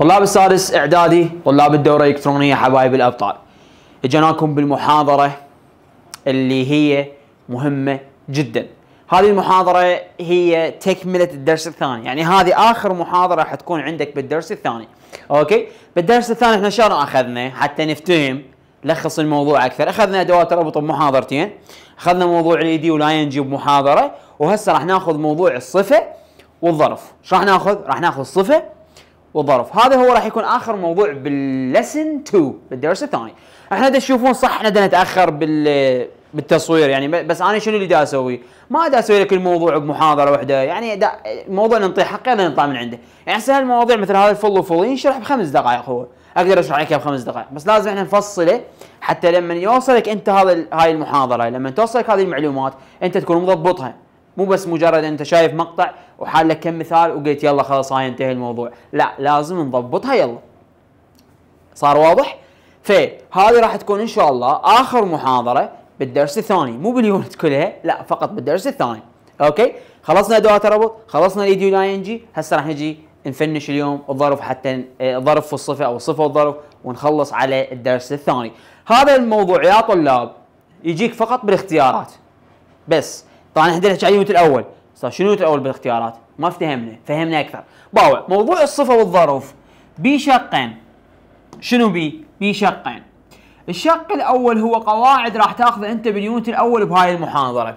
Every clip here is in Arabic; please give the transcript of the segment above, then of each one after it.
طلاب السادس اعدادي طلاب الدوره الالكترونيه حبايب الابطال اجيناكم بالمحاضره اللي هي مهمه جدا هذه المحاضره هي تكمله الدرس الثاني يعني هذه اخر محاضره حتكون عندك بالدرس الثاني اوكي بالدرس الثاني احنا شلون اخذنا حتى نفتهم لخص الموضوع اكثر اخذنا ادوات ربط بمحاضرتين اخذنا موضوع الاي دي ولا ينجي بمحاضره وهسه راح ناخذ موضوع الصفه والظرف ايش راح ناخذ راح ناخذ صفه والظرف هذا هو راح يكون اخر موضوع باللسن 2 بالدرس الثاني احنا تشوفون صح احنا نتاخر بال بالتصوير يعني بس انا شنو اللي دا اسوي؟ ما دا اسوي لك الموضوع بمحاضره واحده يعني دا الموضوع ننطيه حقنا نطلع من عنده، يعني هسه المواضيع مثل هذا الفل وفل ينشرح بخمس دقائق هو، اقدر اشرح لك بخمس دقائق، بس لازم احنا نفصله حتى لما يوصلك انت هذا هاي المحاضره، لما توصلك هذه المعلومات انت تكون مضبطها، مو بس مجرد انت شايف مقطع وحال لك كم مثال وقلت يلا خلاص هاي انتهى الموضوع لا لازم نضبطها يلا صار واضح فهذه راح تكون ان شاء الله اخر محاضره بالدرس الثاني مو باليونت كلها لا فقط بالدرس الثاني اوكي خلصنا ادوات الربط خلصنا الايديو دي ان جي هسه راح نجي نفنش اليوم الظرف حتى الظرف والصفه او الصفه والظرف ونخلص على الدرس الثاني هذا الموضوع يا طلاب يجيك فقط بالاختيارات بس طبعا احنا نحكي عن اليونت الاول صار شنو الاول بالاختيارات ما افتهمنا فهمنا اكثر باوع موضوع الصفه والظرف بشقين شنو بي بشقين الشق الاول هو قواعد راح تاخذه انت باليونت الاول بهاي المحاضره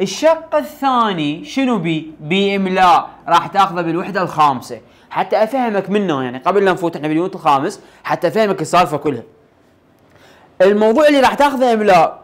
الشق الثاني شنو بي باملاء راح تاخذه بالوحده الخامسه حتى افهمك منه يعني قبل لا نفوت احنا باليونت الخامس حتى افهمك السالفه كلها الموضوع اللي راح تاخذه املاء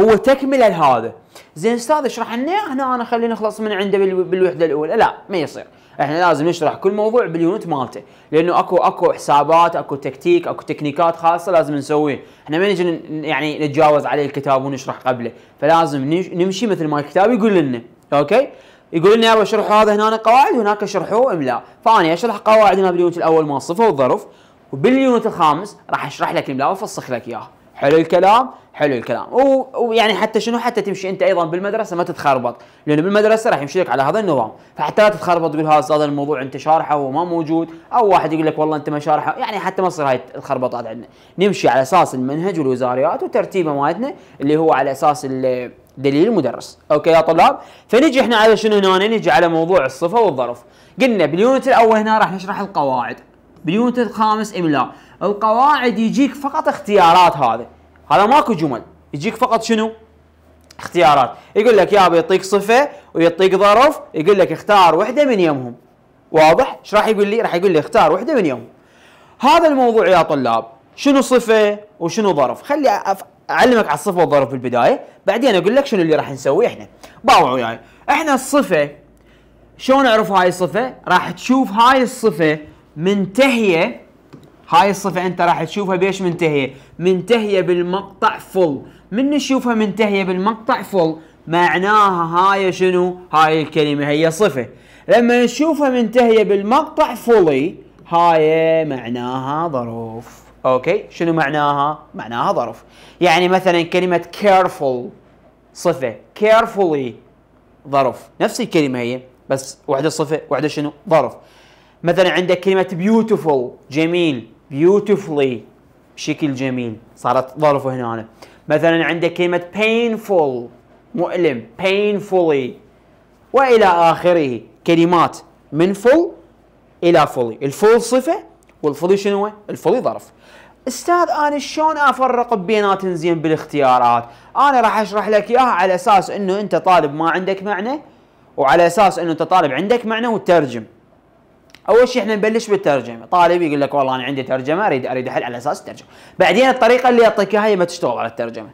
هو تكمله لهذا زين استاذ اشرح لنا هنا انا خلينا نخلص من عنده بالوحده الاولى لا ما يصير احنا لازم نشرح كل موضوع باليونت مالته لانه اكو اكو حسابات اكو تكتيك اكو تكنيكات خاصه لازم نسويه احنا ما نجي يعني نتجاوز عليه الكتاب ونشرح قبله فلازم نمشي مثل ما الكتاب يقول لنا اوكي يقول لنا يلا شرحوا هذا هنا قواعد وهناك شرحوا املاء فانا اشرح قواعد هنا باليونت الاول ما الصفه والظرف وباليونت الخامس راح اشرح لك الملا وافسخ لك اياها حلو الكلام حلو الكلام ويعني حتى شنو حتى تمشي انت ايضا بالمدرسه ما تتخربط لانه بالمدرسه راح يمشي لك على هذا النظام فحتى لا تتخربط تقول هذا الموضوع انت شارحه وما موجود او واحد يقول لك والله انت ما شارحه يعني حتى ما تصير هاي الخربطات عندنا نمشي على اساس المنهج والوزاريات وترتيبه مالتنا اللي هو على اساس دليل المدرس اوكي يا طلاب فنجي احنا على شنو هنا نجي على موضوع الصفه والظرف قلنا باليونت الاول هنا راح نشرح القواعد باليونت الخامس املاء القواعد يجيك فقط اختيارات هذا هذا ماكو جمل يجيك فقط شنو اختيارات يقول لك يا يعطيك صفه ويعطيك ظرف يقول لك اختار وحده من يمهم واضح ايش راح يقول لي راح يقول لي اختار وحده من يمهم هذا الموضوع يا طلاب شنو صفه وشنو ظرف خلي اعلمك على الصفه والظرف بالبدايه بعدين اقول لك شنو اللي راح نسويه احنا باوع وياي يعني. احنا الصفه شلون نعرف هاي الصفه راح تشوف هاي الصفه منتهيه هاي الصفة انت راح تشوفها بيش منتهية منتهية بالمقطع فل من نشوفها منتهية بالمقطع فل معناها هاي شنو هاي الكلمة هي صفة لما نشوفها منتهية بالمقطع فولي هاي معناها ظروف اوكي شنو معناها معناها ظرف يعني مثلا كلمة careful صفة carefully ظرف نفس الكلمة هي بس واحدة صفة واحدة شنو ظرف مثلا عندك كلمة beautiful جميل beautifully بشكل جميل صارت ظرف هنا مثلا عندك كلمة painful مؤلم painfully وإلى آخره كلمات من full إلى fully الفول صفة والفولي شنو الفولي ظرف استاذ انا شلون افرق بينات زين بالاختيارات؟ انا راح اشرح لك اياها على اساس انه انت طالب ما عندك معنى وعلى اساس انه انت طالب عندك معنى وترجم. اول شيء احنا نبلش بالترجمه طالب يقول لك والله انا عندي ترجمه اريد اريد احل على اساس الترجمه بعدين الطريقه اللي اعطيك اياها هي ما تشتغل على الترجمه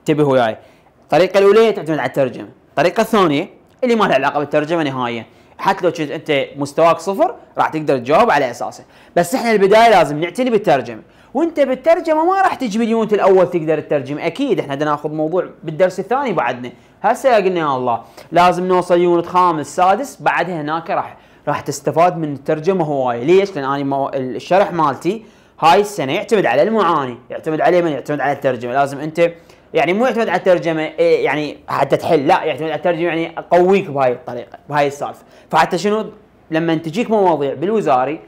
انتبه وياي الطريقه الاولى تعتمد على الترجمه الطريقه الثانيه اللي ما لها علاقه بالترجمه نهائيا حتى لو كنت انت مستواك صفر راح تقدر تجاوب على اساسه بس احنا البدايه لازم نعتني بالترجمه وانت بالترجمه ما راح تجيب اليونت الاول تقدر تترجم اكيد احنا بدنا ناخذ موضوع بالدرس الثاني بعدنا هسه قلنا يا الله لازم نوصل يونت خامس سادس بعدها هناك راح راح تستفاد من الترجمه هوايه ليش لان انا مو... الشرح مالتي هاي السنه يعتمد على المعاني يعتمد عليه من يعتمد على الترجمه لازم انت يعني مو يعتمد على الترجمه إيه، يعني حتى تحل لا يعتمد على الترجمه يعني اقويك بهاي الطريقه بهاي السالفه فحتى شنو لما تجيك مواضيع بالوزاري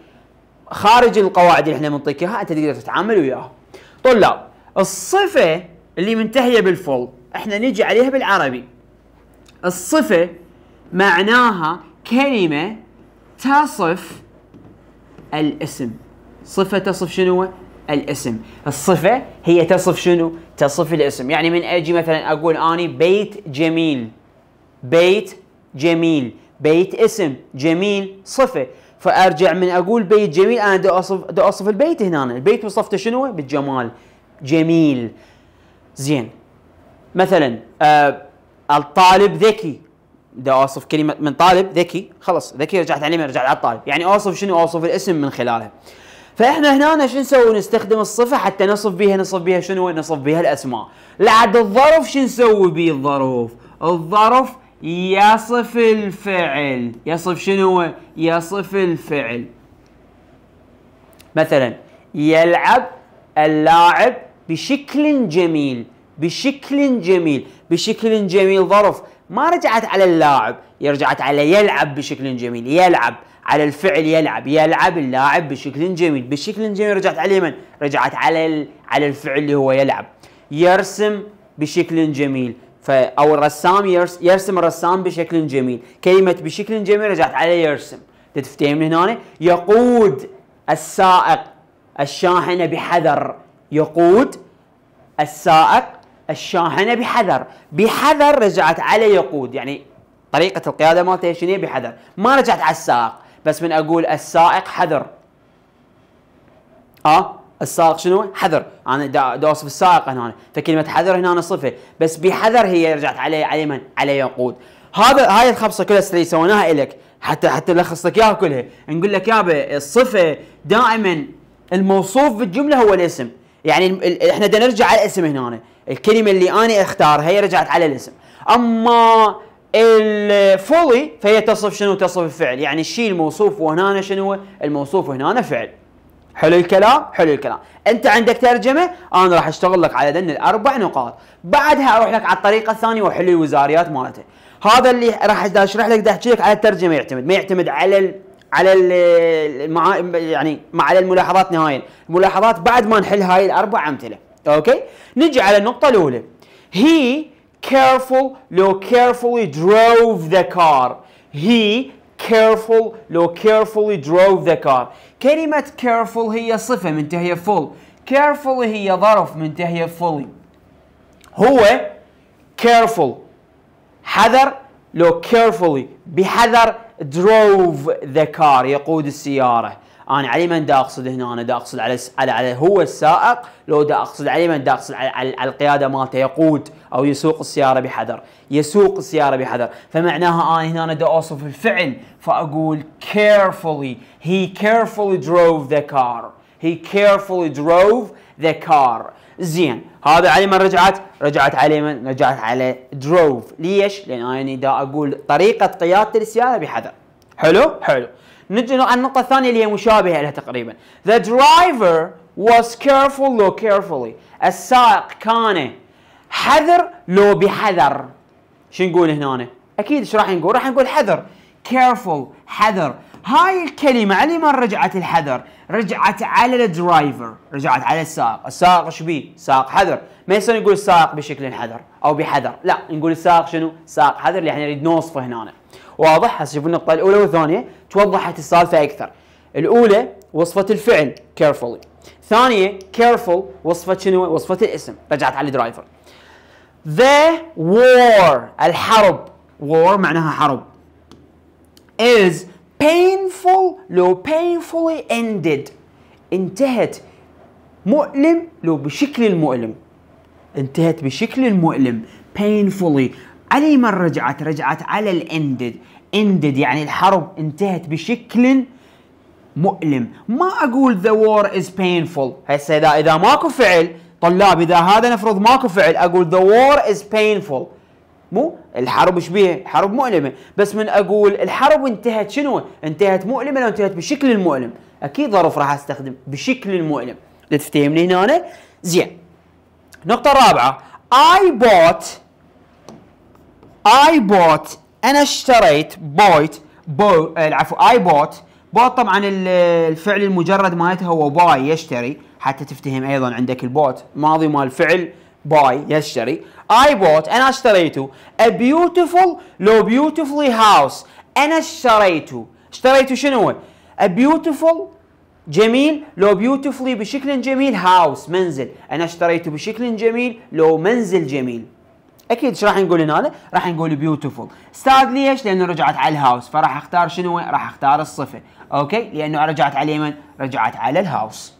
خارج القواعد اللي احنا بنعطيك اياها انت تقدر تتعامل وياها طلاب الصفه اللي منتهيه بالفول احنا نجي عليها بالعربي الصفه معناها كلمه تصف الاسم صفة تصف شنو الاسم الصفة هي تصف شنو تصف الاسم يعني من أجي مثلا أقول أني بيت جميل بيت جميل بيت اسم جميل صفة فارجع من اقول بيت جميل انا بدي اوصف بدي اوصف البيت هنا البيت وصفته شنو بالجمال جميل زين مثلا آه الطالب ذكي بدي اوصف كلمه من طالب ذكي خلص ذكي رجعت عليه من رجعت على الطالب يعني اوصف شنو اوصف الاسم من خلالها فاحنا هنا شو نسوي نستخدم الصفه حتى نصف بها نصف بها شنو نصف بها الاسماء لعد الظرف شو نسوي به الظروف الظرف يصف الفعل يصف شنو يصف الفعل مثلا يلعب اللاعب بشكل جميل بشكل جميل بشكل جميل ظرف ما رجعت على اللاعب هي رجعت على يلعب بشكل جميل يلعب على الفعل يلعب يلعب اللاعب بشكل جميل بشكل جميل رجعت على من رجعت على على الفعل اللي هو يلعب يرسم بشكل جميل او الرسام يرسم الرسام بشكل جميل كلمه بشكل جميل رجعت على يرسم تفتهم من هنا يقود السائق الشاحنه بحذر يقود السائق الشاحنه بحذر بحذر رجعت على يقود يعني طريقه القياده مالته شنو بحذر ما رجعت على السائق بس من اقول السائق حذر اه السائق شنو حذر انا دا, دا اوصف السائق هنا فكلمه حذر هنا صفه بس بحذر هي رجعت علي على من على يقود هذا هاي الخبصه كلها اللي سويناها لك حتى حتى نلخص لك اياها كلها نقول لك يابا الصفه دائما الموصوف بالجمله هو الاسم يعني احنا بدنا نرجع على الاسم هنا الكلمه اللي انا اختارها هي رجعت على الاسم اما الفولي فهي تصف شنو تصف الفعل يعني الشيء الموصوف وهنا شنو الموصوف هنا فعل حلو الكلام حلو الكلام انت عندك ترجمه انا راح اشتغل لك على دن الاربع نقاط بعدها اروح لك على الطريقه الثانيه واحل الوزاريات مالته هذا اللي راح اشرح لك ده احكي لك على الترجمه يعتمد ما يعتمد على ال على ال المع... يعني مع على الملاحظات نهائيا الملاحظات بعد ما نحل هاي الاربع امثله اوكي نجي على النقطه الاولى he careful لو carefully drove the car he careful لو carefully drove the car كلمة careful هي صفة منتهية full careful هي ظرف منتهية fully هو careful حذر لو carefully بحذر drove the car يقود السيارة انا علي من دا اقصد هنا انا دا اقصد على على, على هو السائق لو دا اقصد علي من دا اقصد على, على, القياده مالته يقود او يسوق السياره بحذر يسوق السياره بحذر فمعناها انا هنا أنا دا اوصف الفعل فاقول carefully he carefully drove the car he carefully drove the car زين هذا علي من رجعت رجعت علي من رجعت على drove ليش لان انا دا اقول طريقه قياده السياره بحذر حلو حلو نجي على النقطة الثانية اللي هي مشابهة لها تقريبا The driver was careful لو carefully السائق كان حذر لو بحذر شو نقول هنا أكيد ايش راح نقول راح نقول حذر careful حذر هاي الكلمة على ما رجعت الحذر رجعت على الدرايفر رجعت على السائق السائق ايش بيه سائق حذر ما يصير نقول السائق بشكل حذر أو بحذر لا نقول السائق شنو سائق حذر اللي احنا نريد نوصفه هنا واضح هسه شوفوا النقطة الأولى والثانية توضحت السالفه اكثر الاولى وصفه الفعل carefully ثانيه careful وصفه شنو وصفه الاسم رجعت على الدرايفر the war الحرب war معناها حرب is painful لو painfully ended انتهت مؤلم لو بشكل المؤلم انتهت بشكل المؤلم painfully علي من رجعت رجعت على الاندد ended يعني الحرب انتهت بشكل مؤلم ما اقول the war is painful هسه اذا اذا ماكو فعل طلاب اذا هذا نفرض ماكو فعل اقول the war is painful مو الحرب ايش بيها؟ حرب مؤلمه بس من اقول الحرب انتهت شنو انتهت مؤلمه لو انتهت بشكل مؤلم اكيد ظرف راح استخدم بشكل مؤلم تفتهمني هنا زين النقطه الرابعه I bought I bought انا اشتريت بويت بو آه، العفو اي بوت بوت طبعا الفعل المجرد مالته هو باي يشتري حتى تفتهم ايضا عندك البوت ماضي مال فعل باي يشتري اي بوت انا اشتريته ا بيوتيفول لو بيوتيفلي هاوس انا اشتريته اشتريته شنو ا بيوتيفول جميل لو بيوتيفلي بشكل جميل هاوس منزل انا اشتريته بشكل جميل لو منزل جميل اكيد ايش راح نقول هنا؟ راح نقول بيوتيفول استاذ ليش؟ لانه رجعت على الهاوس فراح اختار شنو؟ راح اختار الصفه اوكي لانه رجعت على اليمن رجعت على الهاوس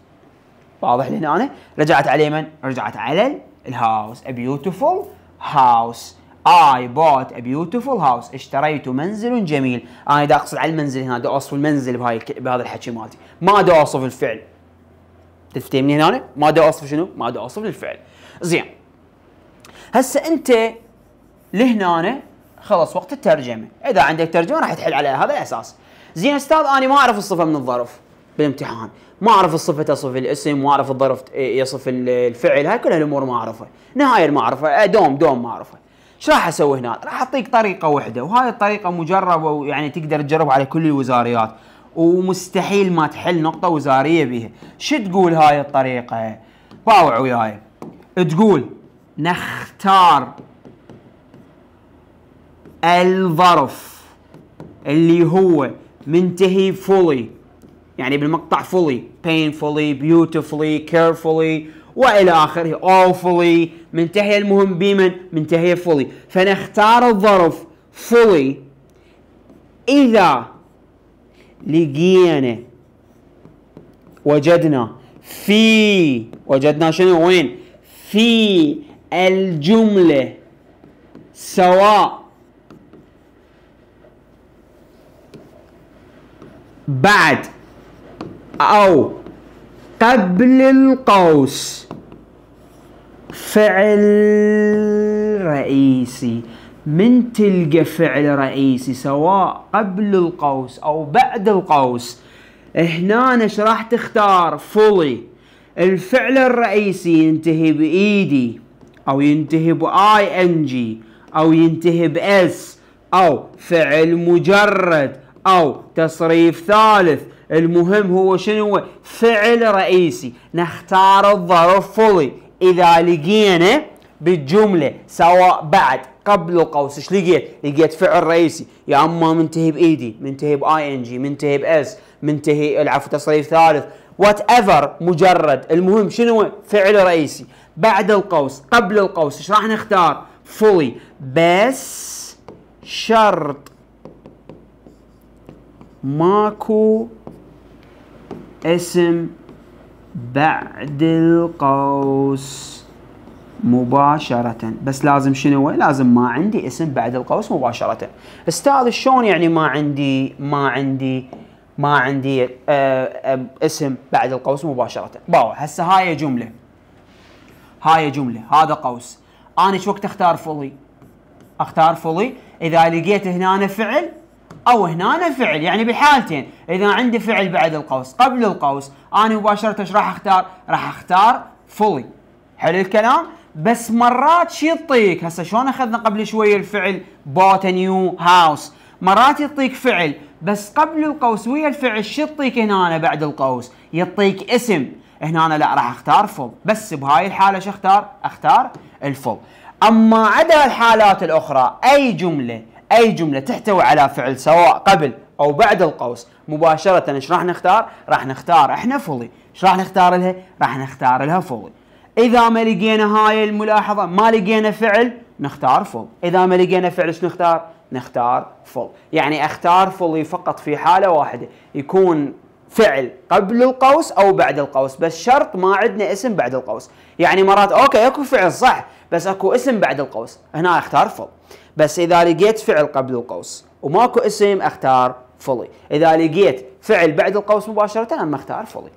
واضح لهنا رجعت على اليمن رجعت على الهاوس a beautiful house I bought a beautiful house اشتريت منزل جميل انا دا اقصد على المنزل هنا دا اوصف المنزل بهاي بهذا الحكي مالتي ما دا اوصف الفعل تفتهمني هنا ما دا اوصف شنو ما دا اوصف الفعل زين هسه انت لهنا خلص وقت الترجمه اذا عندك ترجمه راح تحل عليها هذا اساس زين استاذ انا ما اعرف الصفه من الظرف بالامتحان ما اعرف الصفه تصف الاسم ما اعرف الظرف يصف الفعل هاي كل الامور ما اعرفها نهايه ما اعرفها أه، دوم دوم ما اعرفها ايش راح اسوي هنا راح اعطيك طريقه واحده وهاي الطريقه مجربه ويعني تقدر تجربها على كل الوزاريات ومستحيل ما تحل نقطه وزاريه بيها شو تقول هاي الطريقه باوع وياي تقول نختار الظرف اللي هو منتهي fully يعني بالمقطع fully painfully beautifully carefully والى اخره awfully منتهي المهم بمن منتهي fully فنختار الظرف fully اذا لقينا وجدنا في وجدنا شنو وين في الجملة سواء بعد أو قبل القوس فعل رئيسي من تلقى فعل رئيسي سواء قبل القوس أو بعد القوس هنا راح تختار فولي الفعل الرئيسي ينتهي بإيدي أو ينتهي بآي إن جي أو ينتهي بإس أو فعل مجرد أو تصريف ثالث المهم هو شنو هو فعل رئيسي نختار الظرف فولي إذا لقينا بالجملة سواء بعد قبل القوس ايش لقيت؟ لقيت فعل رئيسي يا اما منتهي بايدي، منتهي باي ان جي، منتهي باس، منتهي العفو تصريف ثالث، وات ايفر مجرد المهم شنو فعل رئيسي بعد القوس قبل القوس ايش راح نختار فولي بس شرط ماكو اسم بعد القوس مباشرة بس لازم شنو لازم ما عندي اسم بعد القوس مباشرة استاذ شلون يعني ما عندي ما عندي ما عندي آه، آه، اسم بعد القوس مباشره باو هسه هاي جمله هاي جمله هذا قوس انا شو وقت اختار فولي اختار فولي اذا لقيت هنا فعل او هنا فعل يعني بحالتين اذا عندي فعل بعد القوس قبل القوس انا مباشره ايش راح اختار راح اختار فولي حلو الكلام بس مرات شي يعطيك هسه شلون اخذنا قبل شويه الفعل بوت نيو هاوس مرات يعطيك فعل بس قبل القوس ويا الفعل شو يعطيك هنا بعد القوس يعطيك اسم هنا لا راح اختار فل بس بهاي الحاله شو اختار اختار الفل اما عدا الحالات الاخرى اي جمله اي جمله تحتوي على فعل سواء قبل او بعد القوس مباشره ايش راح نختار راح نختار احنا فولي ايش راح نختار لها راح نختار لها فولي اذا ما لقينا هاي الملاحظه ما لقينا فعل نختار فول اذا ما لقينا فعل ايش نختار نختار فول يعني اختار فولي فقط في حاله واحده يكون فعل قبل القوس او بعد القوس بس شرط ما عندنا اسم بعد القوس يعني مرات اوكي اكو فعل صح بس اكو اسم بعد القوس هنا اختار فول بس اذا لقيت فعل قبل القوس وماكو اسم اختار فولي اذا لقيت فعل بعد القوس مباشره انا اختار فولي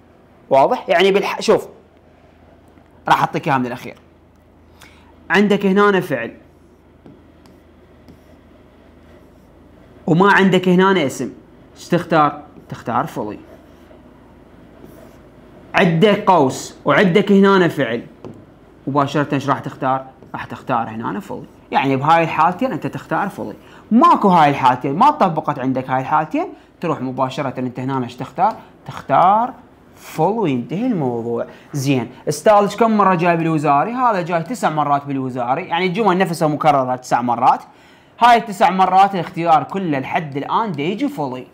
واضح يعني بالح... شوف راح اعطيك اياها من الاخير عندك هنا فعل وما عندك هنا اسم ايش تختار؟ تختار فولي عندك قوس وعندك هنا فعل مباشرة ايش راح تختار؟ راح تختار هنا فولي يعني بهاي الحالتين انت تختار فولي ماكو هاي الحالتين ما طبقت عندك هاي الحالتين تروح مباشرة انت هنا ايش تختار؟ تختار فل وينتهي الموضوع زين استاذ كم مره جاي بالوزاري هذا جاي تسع مرات بالوزاري يعني الجمل نفسها مكرره تسع مرات هاي التسع مرات الاختيار كله لحد الان دا يجي فولي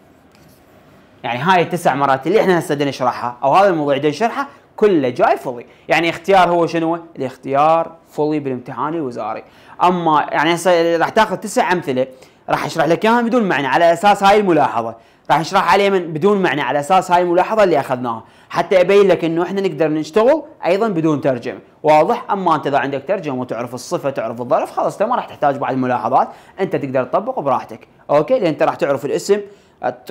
يعني هاي التسع مرات اللي احنا هسه نشرحها او هذا الموضوع دا نشرحه كله جاي فولي يعني اختيار هو شنو الاختيار فولي بالامتحان الوزاري اما يعني هسه راح تاخذ تسع امثله راح اشرح لك اياها بدون معنى على اساس هاي الملاحظه راح نشرح عليه من بدون معنى على اساس هاي الملاحظه اللي اخذناها حتى ابين لك انه احنا نقدر نشتغل ايضا بدون ترجمه واضح اما انت اذا عندك ترجمه وتعرف الصفه تعرف الظرف خلاص انت ما راح تحتاج بعد الملاحظات انت تقدر تطبق براحتك اوكي لان انت راح تعرف الاسم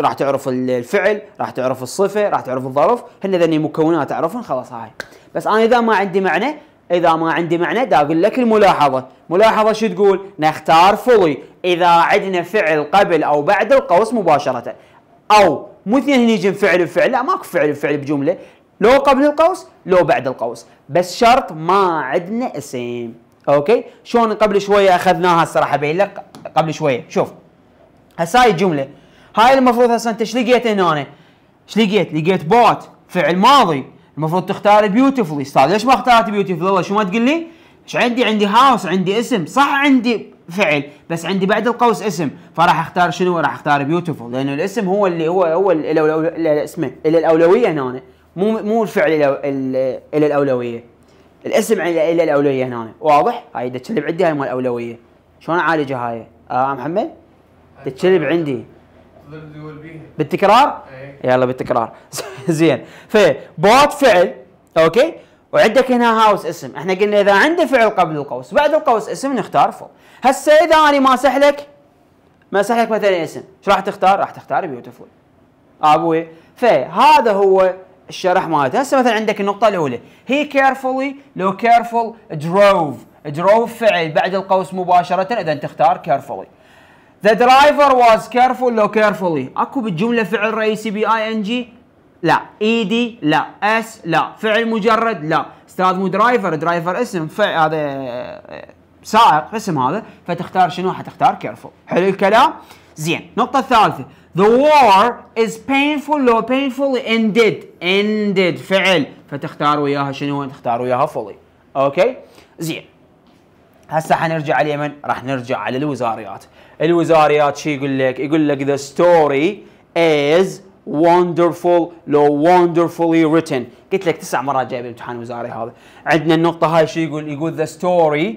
راح تعرف الفعل راح تعرف الصفه راح تعرف الظرف هن ذني مكونات تعرفهم خلاص هاي بس انا اذا ما عندي معنى اذا ما عندي معنى دا اقول لك الملاحظه ملاحظه شو تقول نختار فولي اذا عندنا فعل قبل او بعد القوس مباشره او مو اثنين هني يجي فعل بفعل لا ماكو فعل بفعل بجمله لو قبل القوس لو بعد القوس بس شرط ما عندنا اسم اوكي شلون قبل شويه اخذناها الصراحه بين لك قبل شويه شوف هسه هاي الجمله هاي المفروض هسه انت ايش لقيت هنا انا؟ ايش لقيت؟ لقيت بوت فعل ماضي المفروض تختار بيوتيفلي استاذ ليش ما اختارت بيوتيفلي؟ شو ما تقول لي؟ ايش عندي؟ عندي هاوس عندي اسم صح عندي فعل بس عندي بعد القوس اسم فراح اختار شنو راح اختار بيوتيفول لانه الاسم هو اللي هو هو اسمه الى الاولويه هنا مو مو الفعل الى الاولويه الاسم الى الاولويه هنا واضح هاي تشلب عندي هاي مال الاولويه شلون اعالجها هاي اه, آه، محمد تكلب عندي بالتكرار إيه. يلا بالتكرار زين فبوت فعل اوكي وعندك هنا هاوس اسم احنا قلنا اذا عنده فعل قبل القوس بعد القوس اسم نختار فو هسه اذا انا ماسح لك ماسح لك مثلا اسم ايش راح تختار راح تختار بيوتيفول ابوي فهذا هو الشرح مالته هسه مثلا عندك النقطه الاولى هي كيرفولي لو كيرفول دروف دروف فعل بعد القوس مباشره اذا تختار كيرفولي The driver was careful لو carefully اكو بالجمله فعل رئيسي بي اي ان جي لا ايدي لا اس لا فعل مجرد لا استاذ مو درايفر درايفر اسم فعل هذا سائق اسم هذا فتختار شنو حتختار كيرفول حلو الكلام زين النقطة الثالثة The war is painful لو painfully ended ended فعل فتختار وياها شنو تختار وياها fully اوكي زين هسه حنرجع على اليمن راح نرجع على الوزاريات الوزاريات شي يقول لك يقول لك the story is wonderful لو wonderfully written قلت لك تسع مرات جايب الامتحان الوزاري هذا عندنا النقطة هاي شو يقول يقول the story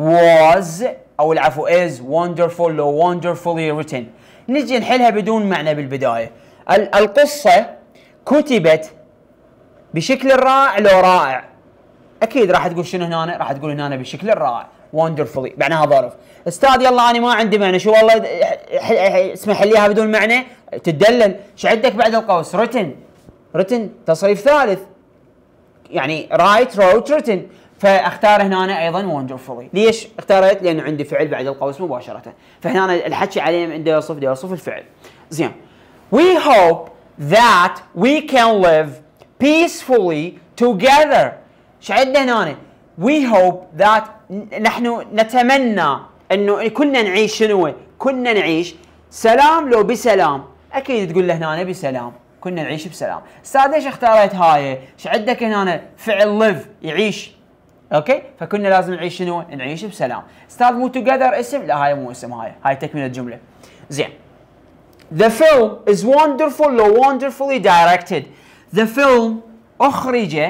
was أو العفو is wonderful لو wonderfully written نجي نحلها بدون معنى بالبداية القصة كتبت بشكل رائع لو رائع اكيد راح تقول شنو هنا راح تقول هنا بشكل رائع وندرفولي معناها ظرف استاذ يلا انا ما عندي معنى شو والله اسمح لي بدون معنى تدلل ايش عندك بعد القوس رتن رتن تصريف ثالث يعني رايت روت رتن فاختار هنا أنا ايضا وندرفولي ليش اختاريت لانه عندي فعل بعد القوس مباشره فهنا الحكي عليه عندي يصف دي يصف الفعل زين we hope that we can live peacefully together ايش عندنا هنا we hope that نحن نتمنى انه كنا نعيش شنو كنا نعيش سلام لو بسلام اكيد تقول له هنا بسلام كنا نعيش بسلام استاذ ليش اختاريت هاي ايش عندك هنا فعل ليف يعيش اوكي فكنا لازم نعيش شنو نعيش بسلام استاذ مو توجذر اسم لا هاي مو اسم هاي هاي تكمله جمله زين The film is wonderful or wonderfully directed. The film أخرج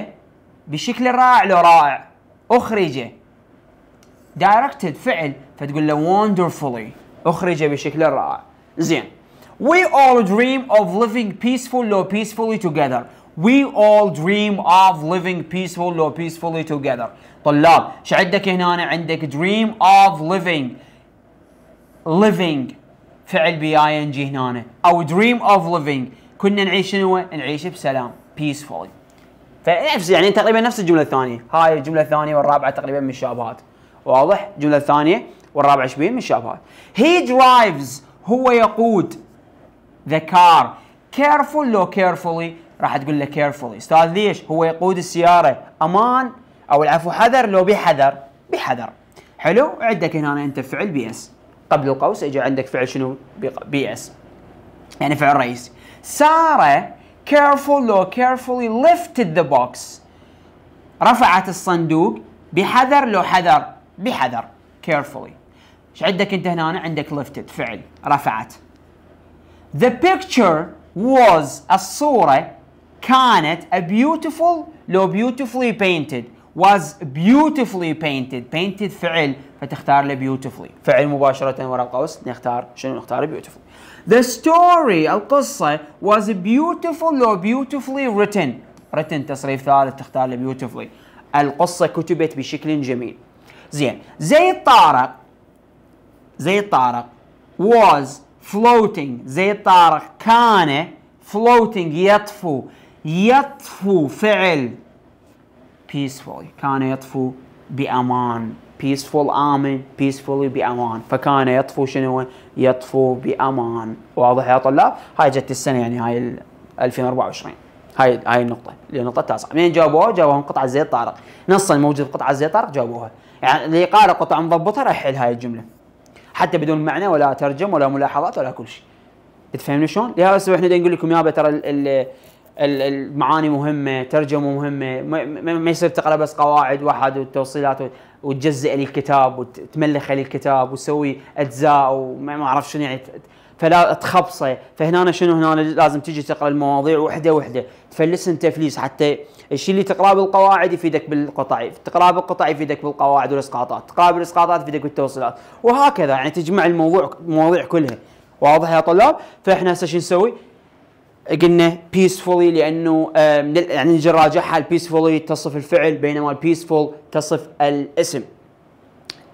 بشكل رائع لو رائع أخرج directed فعل فتقول له wonderfully أخرج بشكل رائع زين We all dream of living peacefully or peacefully together. We all dream of living peacefully or peacefully together. طلاب شو عندك هنا عندك dream of living living فعل بي اي ان جي هنا او dream of living كنا نعيش شنو؟ نعيش بسلام peacefully فنفس يعني تقريبا نفس الجمله الثانيه هاي الجمله الثانيه والرابعه تقريبا من الشابهات واضح الجمله الثانيه والرابعه شبيه من الشابهات he drives هو يقود ذا كار كيرفول لو كيرفولي راح تقول له كيرفولي استاذ ليش هو يقود السياره امان او العفو حذر لو بحذر بحذر حلو عندك هنا انت فعل بي اس قبل القوس اجى عندك فعل شنو بي اس يعني فعل رئيسي ساره careful لو carefully lifted the box رفعت الصندوق بحذر لو حذر بحذر carefully ايش عندك انت هنا عندك lifted فعل رفعت The picture was الصورة كانت a beautiful لو beautifully painted was beautifully painted painted فعل فتختار له beautifully فعل مباشرة وراء القوس نختار شنو نختار beautifully The story القصة was beautiful لو beautifully written written تصريف ثالث تختار له beautifully القصة كتبت بشكل جميل زين زي الطارق زي الطارق was floating زي الطارق كان floating يطفو يطفو فعل peacefully كان يطفو بأمان peaceful آمن peacefully بأمان فكان يطفو شنو يطفو بأمان واضح يا طلاب هاي جت السنة يعني هاي 2024 هاي هاي النقطة اللي النقطة التاسعة منين جابوها جابوها من قطعة زيت طارق نصا موجود قطعة زيت طارق جابوها يعني اللي قارئ قطعة مضبطة راح يحل هاي الجملة حتى بدون معنى ولا ترجم ولا ملاحظات ولا كل شيء تفهمني شلون؟ لهذا السبب احنا نقول لكم يابا ترى المعاني مهمه، ترجمه مهمه، ما يصير تقرا بس قواعد واحد والتوصيلات وتجزئ الكتاب وتملخ الكتاب وتسوي اجزاء وما اعرف شنو يعني فلا تخبصه فهنا شنو هنا لازم تجي تقرا المواضيع وحده وحده انت تفليس حتى الشيء اللي تقراه بالقواعد يفيدك بالقطع تقراه بالقطع يفيدك بالقواعد والاسقاطات تقراه بالاسقاطات يفيدك بالتوصيلات وهكذا يعني تجمع الموضوع المواضيع كلها واضح يا طلاب فاحنا هسه شو نسوي قلنا بيسفولي لانه يعني نجي نراجعها البيسفولي تصف الفعل بينما البيسفول تصف الاسم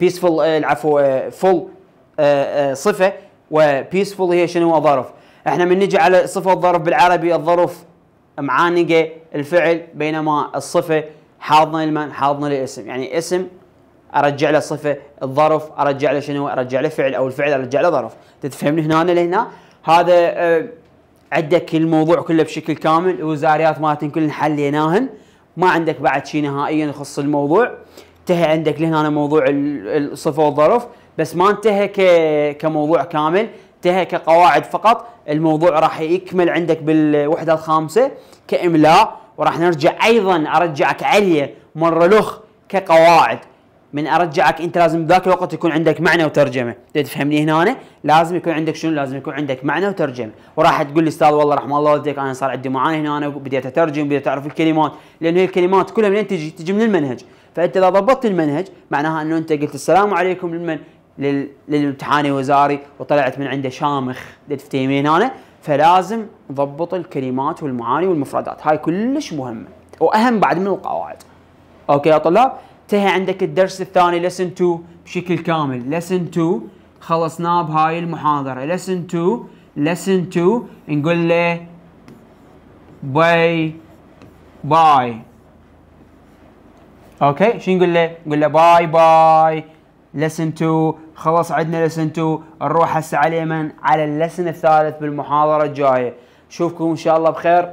بيسفول آه، العفو فول آه، آه، صفه وبيسفول هي شنو ظرف احنا من نجي على صفه الظرف بالعربي الظرف معانقه الفعل بينما الصفه حاضنه لمن حاضنه للاسم يعني اسم ارجع له صفه الظرف ارجع له شنو ارجع له فعل او الفعل ارجع له ظرف تتفهمني هنا لهنا هذا آه، عندك الموضوع كله بشكل كامل وزاريات مالتن كلهن حليناهن ما عندك بعد شيء نهائيا يخص الموضوع انتهى عندك لهنا موضوع الصفه والظرف بس ما انتهى كموضوع كامل انتهى كقواعد فقط الموضوع راح يكمل عندك بالوحده الخامسه كاملاء وراح نرجع ايضا ارجعك عليه مره لخ كقواعد من ارجعك انت لازم ذاك الوقت يكون عندك معنى وترجمه، تفهمني هنا؟ لازم يكون عندك شنو؟ لازم يكون عندك معنى وترجمه، وراح تقول لي استاذ والله رحم الله والديك انا صار عندي معاني هنا وبديت اترجم بديت اعرف الكلمات، لان هي الكلمات كلها منين تجي؟ تجي من المنهج، فانت اذا ضبطت المنهج معناها انه انت قلت السلام عليكم لمن؟ للامتحان الوزاري وطلعت من عنده شامخ تفتهمين انا فلازم نضبط الكلمات والمعاني والمفردات هاي كلش مهمه واهم بعد من القواعد اوكي يا طلاب انتهى عندك الدرس الثاني لسن 2 بشكل كامل لسن 2 خلصناه بهاي المحاضره لسن 2 لسن 2 نقول له باي باي اوكي شو نقول له نقول له باي باي لسن 2 خلص عندنا لسن 2 نروح هسه على اليمن على اللسن الثالث بالمحاضرة الجاية نشوفكم ان شاء الله بخير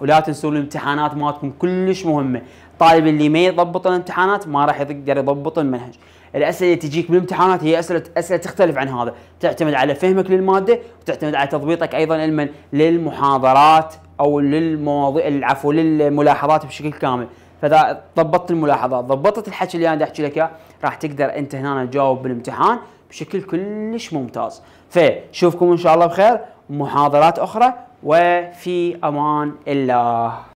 ولا تنسوا الامتحانات مالتكم كلش مهمة الطالب اللي ما يضبط الامتحانات ما راح يقدر يضبط المنهج الاسئله اللي تجيك بالامتحانات هي اسئله اسئله تختلف عن هذا تعتمد على فهمك للماده وتعتمد على تضبيطك ايضا علما للمحاضرات او للمواضيع عفوا للملاحظات بشكل كامل فاذا ضبطت الملاحظات ضبطت الحكي اللي انا احكي لك راح تقدر انت هنا تجاوب بالامتحان بشكل كلش ممتاز فشوفكم ان شاء الله بخير محاضرات اخرى وفي امان الله